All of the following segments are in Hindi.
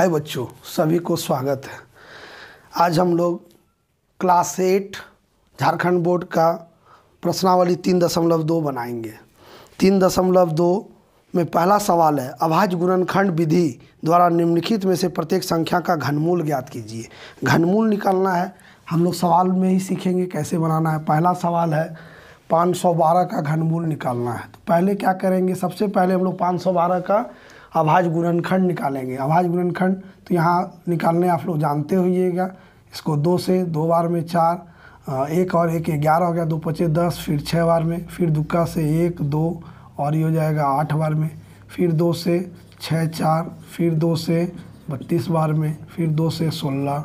हाय बच्चों सभी को स्वागत है आज हम लोग क्लास एट झारखंड बोर्ड का प्रश्नावली तीन दशमलव दो बनाएंगे तीन दशमलव दो में पहला सवाल है अभाज्य गुणनखंड विधि द्वारा निम्नलिखित में से प्रत्येक संख्या का घनमूल ज्ञात कीजिए घनमूल निकालना है हम लोग सवाल में ही सीखेंगे कैसे बनाना है पहला सवाल है 512 का घनमूल निकालना है तो पहले क्या करेंगे सबसे पहले हम लोग पाँच का आभाज गुणनखंड निकालेंगे आभाज गुणनखंड तो यहाँ निकालने आप लोग जानते होइएगा इसको दो से दो बार में चार एक और एक ग्यारह हो गया दो पचे दस फिर छः बार में फिर दुक्का से एक दो और ये हो जाएगा आठ बार में फिर दो से छः चार फिर दो से बत्तीस बार में फिर दो से सोलह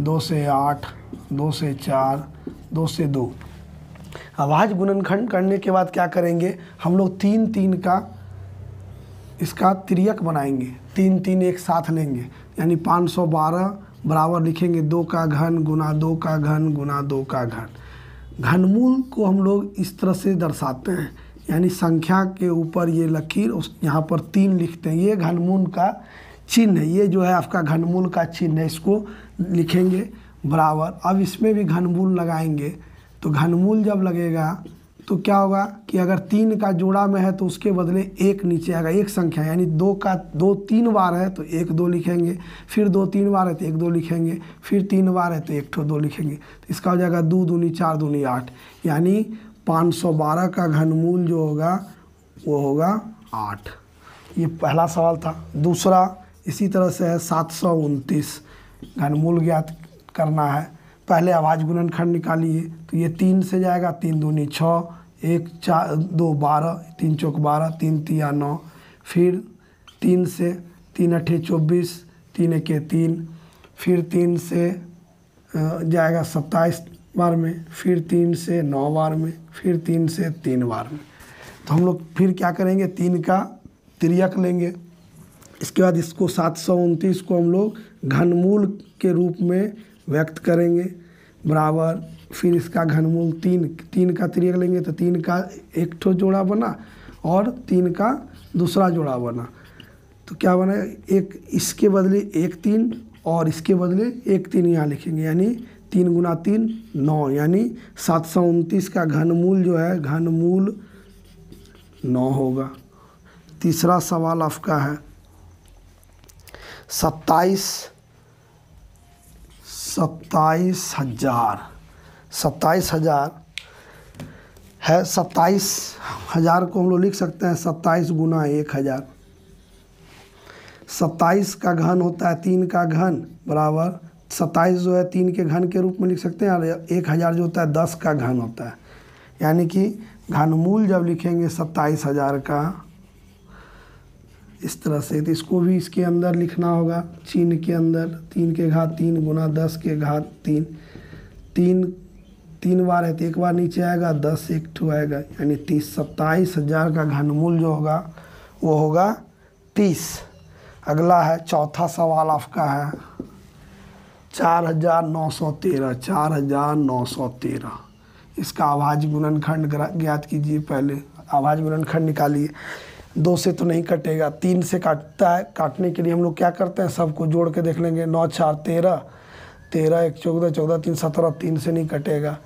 दो से आठ दो से चार दो से दो आवाज़ गुणनखंड करने के बाद क्या करेंगे हम लोग तीन तीन का इसका त्रियक बनाएंगे तीन तीन एक साथ लेंगे यानी 512 बराबर लिखेंगे दो का घन गुना दो का घन गुना दो का घन घनमूल को हम लोग इस तरह से दर्शाते हैं यानी संख्या के ऊपर ये लकीर उस यहाँ पर तीन लिखते हैं ये घनमूल का चिन्ह है ये जो है आपका घनमूल का चिन्ह है इसको लिखेंगे बराबर अब इसमें भी घनमूल लगाएंगे तो घनमूल जब लगेगा तो क्या होगा कि अगर तीन का जोड़ा में है तो उसके बदले एक नीचे आएगा एक संख्या यानी दो का दो तीन बार है तो एक दो लिखेंगे फिर दो तीन बार है तो एक दो लिखेंगे फिर तीन बार है तो एक ठो दो लिखेंगे तो इसका हो जाएगा दो दूनी चार दूनी आठ यानी 512 का घनमूल जो होगा वो होगा आठ ये पहला सवाल था दूसरा इसी तरह से है सात सौ उनतीस घनमूल ज्ञात करना है पहले आवाज़ गुणनखंड निकालिए तो ये तीन से जाएगा तीन दूनी छः एक चार दो बारह तीन चौक बारह तीन तिया नौ फिर तीन से तीन अठे चौबीस तीन एक तीन फिर तीन से जाएगा सत्ताईस बार में फिर तीन से नौ बार में फिर तीन से तीन बार में तो हम लोग फिर क्या करेंगे तीन का तिरक लेंगे इसके बाद इसको सात सौ उनतीस को हम लोग घनमूल के रूप में व्यक्त करेंगे बराबर फिर इसका घनमूल तीन तीन का त्रियक लेंगे तो तीन का एक ठो जोड़ा बना और तीन का दूसरा जोड़ा बना तो क्या बना एक इसके बदले एक तीन और इसके बदले एक तीन यहाँ लिखेंगे यानी तीन गुना तीन नौ यानी सात सौ उनतीस का घनमूल जो है घनमूल नौ होगा तीसरा सवाल आपका है सत्ताईस सत्ताईस हजार सत्ताईस हजार है सत्ताईस हजार को हम लोग लिख सकते हैं सत्ताईस गुना एक हजार सत्ताईस का घन होता है तीन का घन बराबर सत्ताईस जो है तीन के घन के रूप में लिख सकते हैं और एक हज़ार जो होता है दस का घन होता है यानी कि घनमूल जब लिखेंगे सत्ताईस हज़ार का इस तरह से तो इसको भी इसके अंदर लिखना होगा चिन्ह के अंदर तीन के घात तीन गुना दस के घात तीन तीन तीन बार है तो एक बार नीचे आएगा दस एक ठू आएगा यानी तीस सत्ताईस हजार का घनमूल जो होगा वो होगा तीस अगला है चौथा सवाल आपका है चार हजार नौ सौ तेरह चार हजार नौ सौ तेरह इसका आवाज गुणनखंड ज्ञात कीजिए पहले आवाज गुणनखंड निकालिए दो से तो नहीं कटेगा तीन से काटता है काटने के लिए हम लोग क्या करते हैं सबको जोड़ के देख लेंगे नौ चार तेरह तेरह एक चौदह चौदह तीन सत्रह तीन से नहीं कटेगा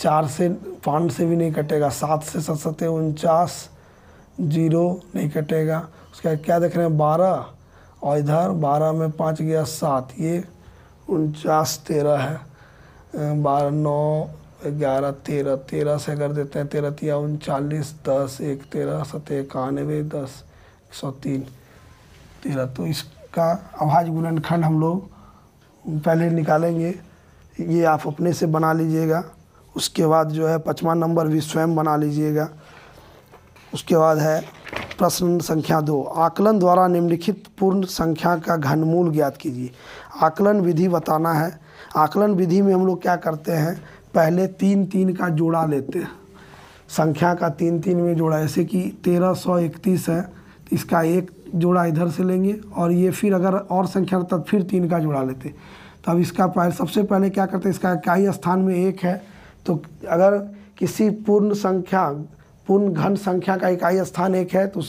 चार से पाँच से भी नहीं कटेगा सात से सत सतह उनचास जीरो नहीं कटेगा उसके बाद क्या देख रहे हैं बारह और इधर बारह में पाँच गया सात ये उनचास तेरह है बारह नौ ग्यारह तेरह तेरह से कर देते हैं तेरह तिया उनचालीस दस एक तेरह सत इक्यानवे दस एक सौ तीन तेरह तो इसका आवाज गुणनखंड हम लोग पहले निकालेंगे ये आप अपने से बना लीजिएगा उसके बाद जो है पचवा नंबर भी स्वयं बना लीजिएगा उसके बाद है प्रश्न संख्या दो आकलन द्वारा निम्नलिखित पूर्ण संख्या का घनमूल ज्ञात कीजिए आकलन विधि बताना है आकलन विधि में हम लोग क्या करते हैं पहले तीन तीन का जोड़ा लेते हैं संख्या का तीन तीन में जोड़ा जैसे कि तेरह सौ इकतीस है इसका एक जोड़ा इधर से लेंगे और ये फिर अगर और संख्या तब फिर तीन का जोड़ा लेते तो अब इसका पहले सबसे पहले क्या करते इसका इकाई स्थान में एक है तो अगर किसी पूर्ण संख्या पूर्ण घन संख्या का इकाई स्थान एक है तो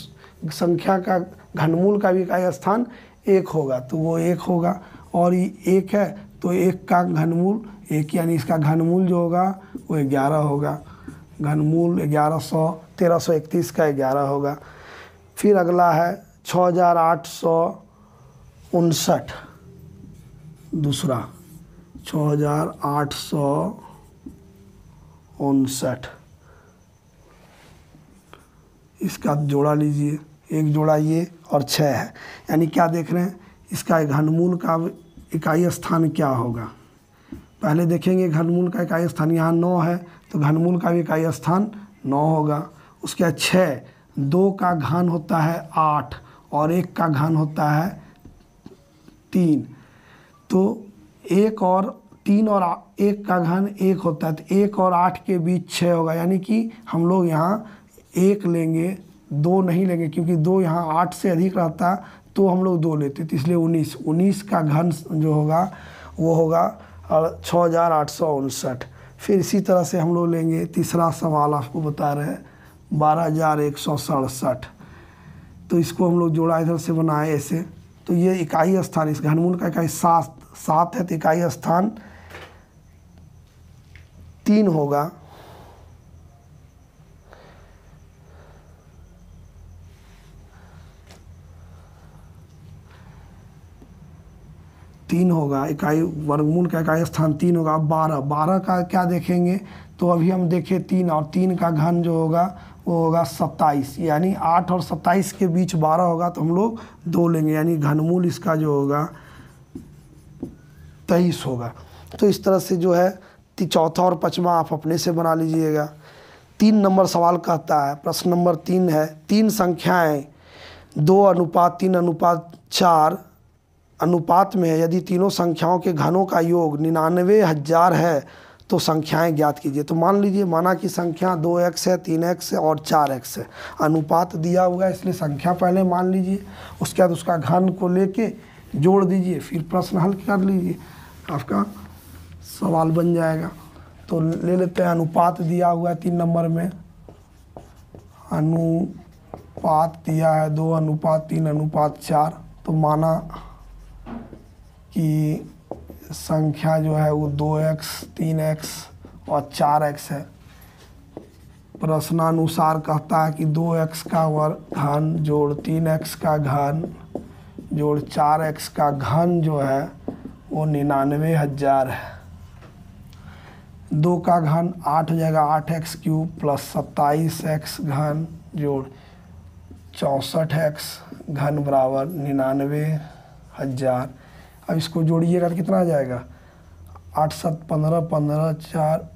संख्या का घनमूल का भी इकाई स्थान एक होगा तो वो एक होगा और एक है तो एक का घनमूल एक यानी इसका घनमूल जो होगा वो ग्यारह होगा घनमूल ग्यारह सौ तेरह सौ इकतीस का ग्यारह होगा फिर अगला है छः हज़ार आठ सौ उनसठ दूसरा छः हज़ार आठ सौ उनसठ इसका जोड़ा लीजिए एक जोड़ा ये और छः है यानी क्या देख रहे हैं इसका घनमूल का इकाई स्थान क्या होगा पहले देखेंगे घनमूल का इकाई स्थान यहाँ नौ है तो घनमूल का भी इकाई स्थान नौ होगा उसके बाद छः दो का घन होता है आठ और एक का घन होता है तीन तो एक और तीन और एक का घन एक होता है तो एक और आठ के बीच छः होगा यानी कि हम लोग यहाँ एक लेंगे दो नहीं लेंगे क्योंकि दो यहाँ आठ से अधिक रहता तो हम लोग दो लेते तो इसलिए उन्नीस उन्नीस का घन जो होगा वो होगा छः हज़ार आठ सौ उनसठ फिर इसी तरह से हम लोग लेंगे तीसरा सवाल आपको बता रहे हैं बारह हज़ार एक सौ सड़सठ तो इसको हम लोग जोड़ा इधर से बनाए ऐसे तो ये इकाई स्थान इस घनमूल का इकाई सात सात है तो इकाई स्थान तीन होगा तीन होगा इकाई वर्गमूल का इकाई स्थान तीन होगा अब बारह बारह का क्या देखेंगे तो अभी हम देखें तीन और तीन का घन जो होगा वो होगा सत्ताईस यानी आठ और सत्ताईस के बीच बारह होगा तो हम लोग दो लेंगे यानी घनमूल इसका जो होगा तेईस होगा तो इस तरह से जो है चौथा और पचवा आप अपने से बना लीजिएगा तीन नंबर सवाल कहता है प्रश्न नंबर तीन है तीन संख्याएं दो अनुपात तीन अनुपात चार अनुपात में यदि तीनों संख्याओं के घनों का योग निन्यानवे हज़ार है तो संख्याएं ज्ञात कीजिए तो मान लीजिए माना कि संख्या दो एक्स है तीन एक्स है और चार एक्स है अनुपात दिया हुआ है इसलिए संख्या पहले मान लीजिए उसके बाद उसका घन को लेके जोड़ दीजिए फिर प्रश्न हल कर लीजिए तो आपका सवाल बन जाएगा तो ले लेते हैं अनुपात दिया हुआ है तीन नंबर में अनुपात दिया है दो अनुपात तीन अनुपात चार तो माना कि संख्या जो है वो दो एक्स तीन एक्स और चार एक्स है प्रश्नानुसार कहता है कि दो एक्स का वर्ग घन जोड़ तीन एक्स का घन जोड़ चार एक्स का घन जो है वो निन्यानवे हज़ार है दो का घन आठ हो जाएगा आठ एक्स क्यूब प्लस सत्ताईस एक्स घन जोड़ चौंसठ एक्स घन बराबर निन्यानवे हज़ार अब इसको जोड़िएगा तो कितना आ जाएगा आठ सात पंद्रह पंद्रह चार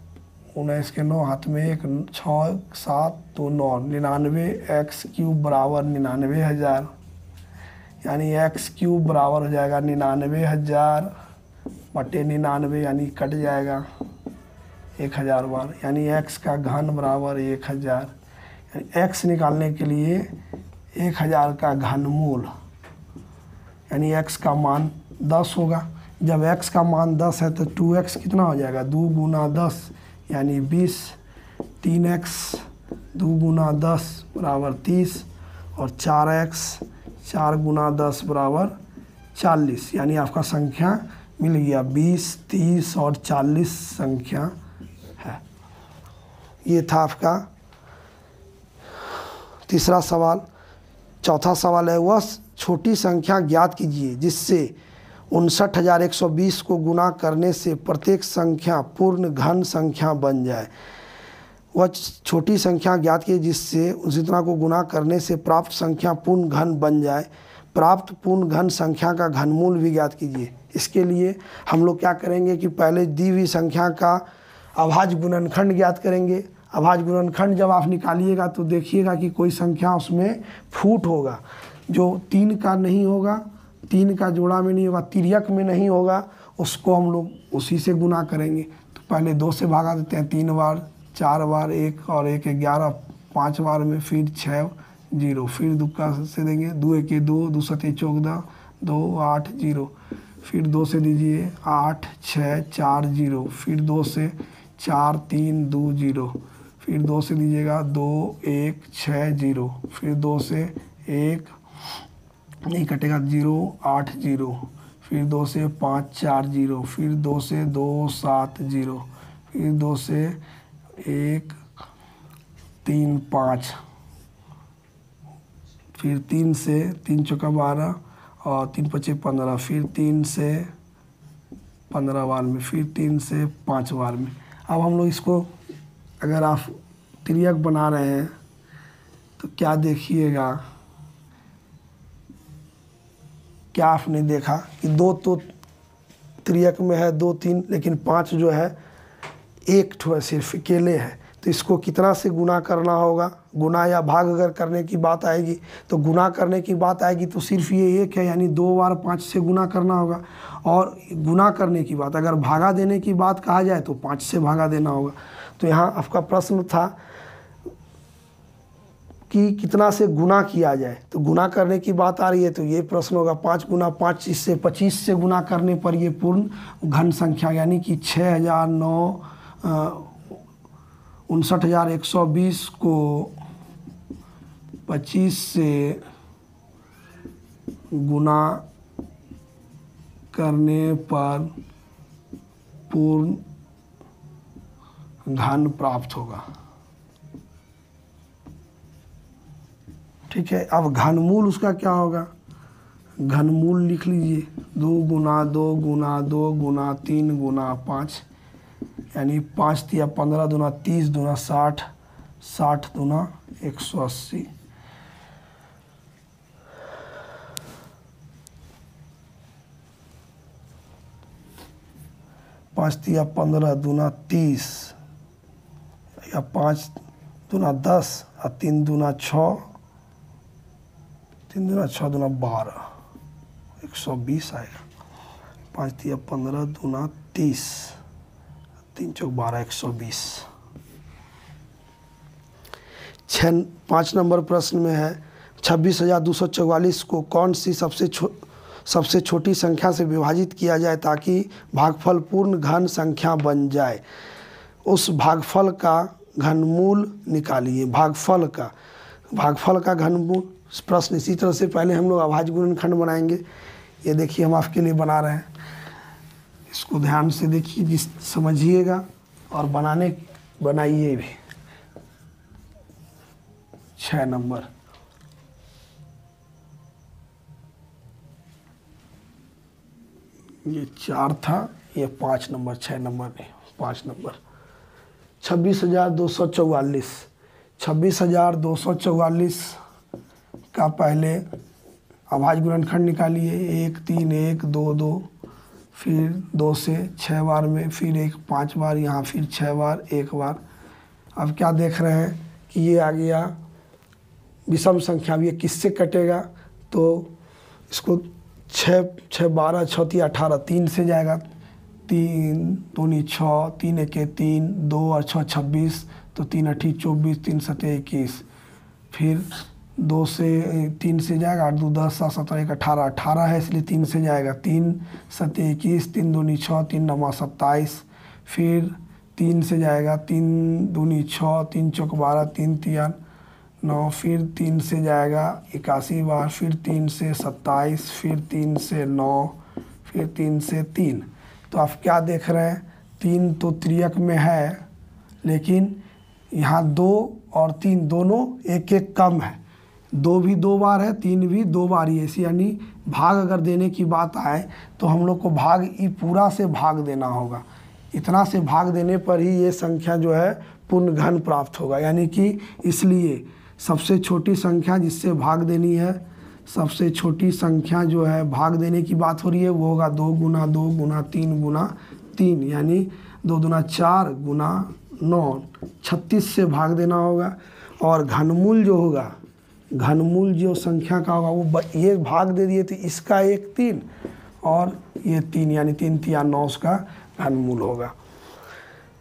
उन्नीस के नौ हाथ में एक छः सात दो नौ निन्यानवे एक्स क्यूब बराबर निन्यानवे हज़ार यानी एक्स क्यूब बराबर हो जाएगा निन्यानवे हज़ार बटे निन्यानवे यानी कट जाएगा एक हज़ार बार यानी एक्स का घन बराबर एक हज़ार यानी एक्स निकालने के लिए एक हज़ार का घनमूल यानी एक्स का मान दस होगा जब x का मान 10 है तो 2x कितना हो जाएगा दो गुना दस यानी बीस तीन एक्स दो गुना दस बराबर तीस और चार एक्स चार गुना दस बराबर चालीस यानी आपका संख्या मिल गया बीस तीस और चालीस संख्या है ये था आपका तीसरा सवाल चौथा सवाल है वह छोटी संख्या ज्ञात कीजिए जिससे उनसठ हज़ार एक सौ बीस को गुना करने से प्रत्येक संख्या पूर्ण घन संख्या बन जाए वह छोटी संख्या ज्ञात की जिससे उस इतना को गुना करने से प्राप्त संख्या पूर्ण घन बन जाए प्राप्त पूर्ण घन संख्या का घनमूल भी ज्ञात कीजिए इसके लिए हम लोग क्या करेंगे कि पहले दी हुई संख्या का अभाज गुणनखंड ज्ञात करेंगे अभाज गुणनखंड जब आप निकालिएगा तो देखिएगा कि कोई संख्या उसमें फूट होगा जो तीन का नहीं होगा तीन का जोड़ा में नहीं होगा तिरक में नहीं होगा उसको हम लोग उसी से गुना करेंगे तो पहले दो से भागा देते हैं तीन बार चार बार एक और एक ग्यारह पाँच बार में फिर छः जीरो फिर दुक्का से देंगे दो एक दो दो सते चौदह दो आठ जीरो फिर दो से दीजिए आठ छः चार जीरो फिर दो से चार तीन दो जीरो फिर दो से दीजिएगा दो एक छः जीरो फिर दो से एक नहीं कटेगा जीरो आठ जीरो फिर दो से पाँच चार जीरो फिर दो से दो सात जीरो फिर दो से एक तीन पाँच फिर तीन से तीन चौका बारह और तीन पचे पंद्रह फिर तीन से पंद्रह बार में फिर तीन से पाँच बार में अब हम लोग इसको अगर आप त्रियक बना रहे हैं तो क्या देखिएगा क्या आपने देखा कि दो तो त्रियक में है दो तीन लेकिन पाँच जो है एक ठो है सिर्फ अकेले है तो इसको कितना से गुना करना होगा गुना या भाग अगर करने की बात आएगी तो गुना करने की बात आएगी तो सिर्फ ये एक है यानी दो बार पाँच से गुना करना होगा और गुना करने की बात अगर भागा देने की बात कहा जाए तो पाँच से भागा देना होगा तो यहाँ आपका प्रश्न था कि कितना से गुना किया जाए तो गुना करने की बात आ रही है तो ये प्रश्न होगा पाँच गुना पाँच से पच्चीस से गुना करने पर ये पूर्ण घन संख्या यानी कि छः हज़ार नौ उनसठ हज़ार एक सौ बीस को पच्चीस से गुना करने पर पूर्ण घन प्राप्त होगा ठीक है अब घनमूल उसका क्या होगा घनमूल लिख लीजिए दो गुना दो गुना दो गुना तीन गुना पाँच यानी पाँच या पंद्रह दुना तीस दुना साठ साठ दुना एक सौ अस्सी पाँच या पंद्रह दुना तीस या पाँच दुना दस और तीन दुना छः तीन दिन छः दूना बारह एक सौ बीस आएगा पाँच तीन पंद्रह दूना तीस तीन चौक बारह एक सौ बीस छः पाँच नंबर प्रश्न में है छब्बीस हज़ार दो सौ चौवालीस को कौन सी सबसे छो सबसे छोटी संख्या से विभाजित किया जाए ताकि भागफल पूर्ण घन संख्या बन जाए उस भागफल का घनमूल निकालिए भागफल का भागफल का घनमूल प्रश्न इसी तरह से पहले हम लोग आवाज गुणन खंड बनाएंगे ये देखिए हम आपके लिए बना रहे हैं इसको ध्यान से देखिए जिस समझिएगा और बनाने बनाइए भी छ नंबर ये चार था ये पाँच नंबर छः नंबर नहीं पाँच नंबर छब्बीस हज़ार दो सौ चौवालीस छब्बीस हज़ार दो सौ चौवालीस का पहले आवाज गुणनखंड निकालिए एक तीन एक दो दो फिर दो से छः बार में फिर एक पाँच बार यहाँ फिर छः बार एक बार अब क्या देख रहे हैं कि ये आ गया विषम संख्या अब ये किससे कटेगा तो इसको छः छः बारह छोती अठारह तीन से जाएगा तीन दोनी छः तीन एक तीन दो और छः छब्बीस तो तीन अठी चौबीस तीन सतह इक्कीस फिर दो से तीन से जाएगा आठ दो दस सात सत्रह एक अठारह अठारह है इसलिए तीन से जाएगा तीन सत इक्कीस तीन दूनी छः तीन नवा सत्ताईस फिर तीन से जाएगा तीन दूनी छः तीन चौक बारह तीन तीन नौ फिर तीन से जाएगा इक्यासी बार फिर तीन से सत्ताईस फिर तीन से नौ फिर तीन से तीन तो आप क्या देख रहे हैं तीन तो त्रियक में है लेकिन यहाँ दो और तीन दोनों एक एक कम है दो भी दो बार है तीन भी दो बार ही ऐसी यानी भाग अगर देने की बात आए तो हम लोग को भाग ई पूरा से भाग देना होगा इतना से भाग देने पर ही ये संख्या जो है पूर्ण घन प्राप्त होगा यानी कि इसलिए सबसे छोटी संख्या जिससे भाग देनी है सबसे छोटी संख्या जो है भाग देने की बात हो रही है वो होगा दो गुना दो गुना तीन गुना तीन यानी दो गुना चार गुना नौ छत्तीस से भाग देना होगा और घनमूल जो होगा घनमूल जो संख्या का होगा वो ये भाग दे दिए थे तो इसका एक तीन और ये तीन यानी तीन तिया नौ उसका घनमूल होगा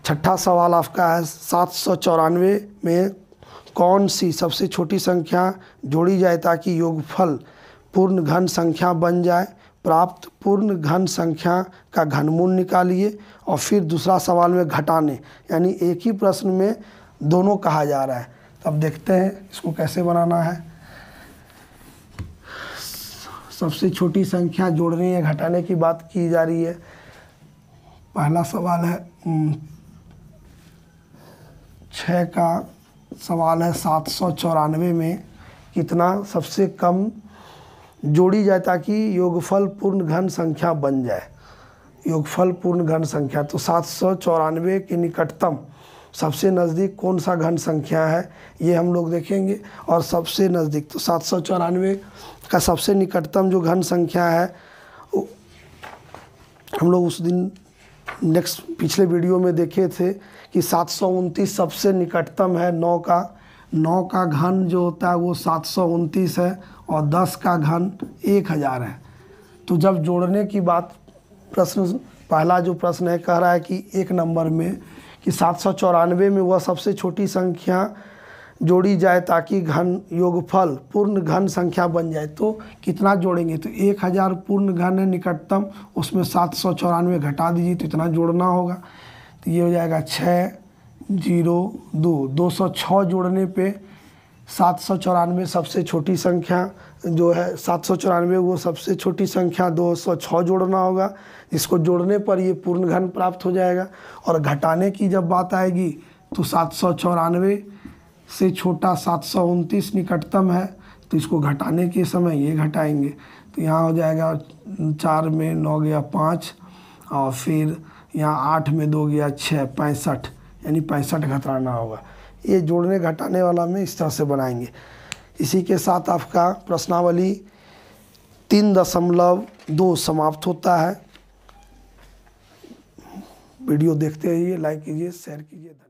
छठा सवाल आपका है सात सौ चौरानवे में कौन सी सबसे छोटी संख्या जोड़ी जाए ताकि योगफल पूर्ण घन संख्या बन जाए प्राप्त पूर्ण घन संख्या का घनमूल निकालिए और फिर दूसरा सवाल में घटाने यानी एक ही प्रश्न में दोनों कहा जा रहा है अब देखते हैं इसको कैसे बनाना है सबसे छोटी संख्या जोड़ने या घटाने की बात की जा रही है पहला सवाल है छ का सवाल है सात सौ चौरानवे में कितना सबसे कम जोड़ी जाए ताकि योगफल पूर्ण घन संख्या बन जाए योगफल पूर्ण घन संख्या तो सात सौ चौरानवे के निकटतम सबसे नज़दीक कौन सा घन संख्या है ये हम लोग देखेंगे और सबसे नज़दीक तो सात सौ चौरानवे का सबसे निकटतम जो घन संख्या है हम लोग उस दिन नेक्स्ट पिछले वीडियो में देखे थे कि सात सौ उनतीस सबसे निकटतम है नौ का नौ का घन जो होता है वो सात सौ उनतीस है और दस का घन एक हज़ार है तो जब जोड़ने की बात प्रश्न पहला जो प्रश्न है कह रहा है कि एक नंबर में कि सात सौ चौरानवे में वह सबसे छोटी संख्या जोड़ी जाए ताकि घन योगफल पूर्ण घन संख्या बन जाए तो कितना जोड़ेंगे तो एक हज़ार पूर्ण घन है निकटतम उसमें सात सौ चौरानवे घटा दीजिए तो इतना जोड़ना होगा तो ये हो जाएगा छः जीरो दो दो सौ छः जोड़ने पे सात सौ चौरानवे सबसे छोटी संख्या जो है सात सौ चौरानवे वो सबसे छोटी संख्या दो सौ छः जोड़ना होगा इसको जोड़ने पर ये पूर्ण घन प्राप्त हो जाएगा और घटाने की जब बात आएगी तो सात सौ चौरानवे से छोटा सात सौ उनतीस निकटतम है तो इसको घटाने के समय ये घटाएंगे तो यहाँ हो जाएगा चार में नौ गया पाँच और फिर यहाँ आठ में दो गया छः पैंसठ यानी पैंसठ घटाना होगा ये जोड़ने घटाने वाला में इस तरह से बनाएंगे इसी के साथ आपका प्रश्नावली तीन दशमलव दो समाप्त होता है वीडियो देखते रहिए लाइक कीजिए शेयर कीजिए